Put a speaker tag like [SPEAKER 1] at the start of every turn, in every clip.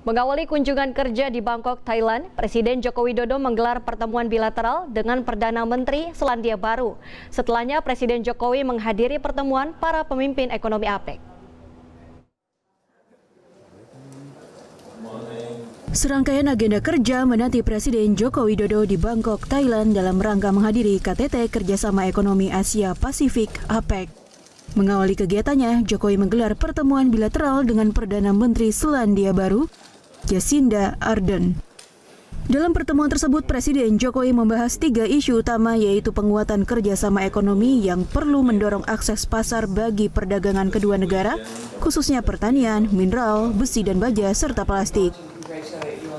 [SPEAKER 1] Mengawali kunjungan kerja di Bangkok, Thailand, Presiden Joko Widodo menggelar pertemuan bilateral dengan Perdana Menteri Selandia Baru. Setelahnya, Presiden Jokowi menghadiri pertemuan para pemimpin ekonomi APEC.
[SPEAKER 2] Serangkaian agenda kerja menanti Presiden Joko Widodo di Bangkok, Thailand dalam rangka menghadiri KTT Kerjasama Ekonomi Asia Pasifik APEC. Mengawali kegiatannya, Jokowi menggelar pertemuan bilateral dengan Perdana Menteri Selandia Baru Jacinda Arden. Dalam pertemuan tersebut, Presiden Jokowi membahas tiga isu utama yaitu penguatan kerjasama ekonomi yang perlu mendorong akses pasar bagi perdagangan kedua negara, khususnya pertanian, mineral, besi dan baja, serta plastik.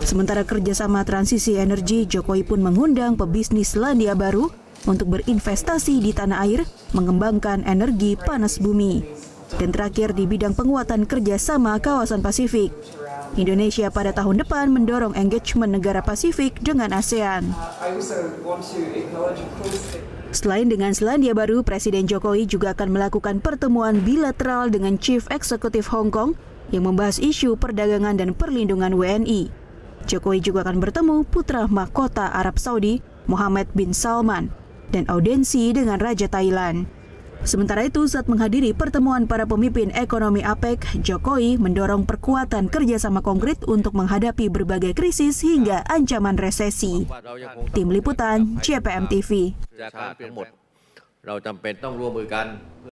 [SPEAKER 2] Sementara kerjasama transisi energi, Jokowi pun mengundang pebisnis Selandia Baru untuk berinvestasi di tanah air, mengembangkan energi panas bumi. Dan terakhir di bidang penguatan kerjasama kawasan Pasifik. Indonesia pada tahun depan mendorong engagement negara Pasifik dengan ASEAN. Selain dengan Selandia Baru, Presiden Jokowi juga akan melakukan pertemuan bilateral dengan Chief Executive Hong Kong yang membahas isu perdagangan dan perlindungan WNI. Jokowi juga akan bertemu putra mahkota Arab Saudi, Mohammed bin Salman, dan audiensi dengan Raja Thailand. Sementara itu, saat menghadiri pertemuan para pemimpin ekonomi APEC, Jokowi mendorong perkuatan kerjasama konkret untuk menghadapi berbagai krisis hingga ancaman resesi. Tim Liputan, CPM TV.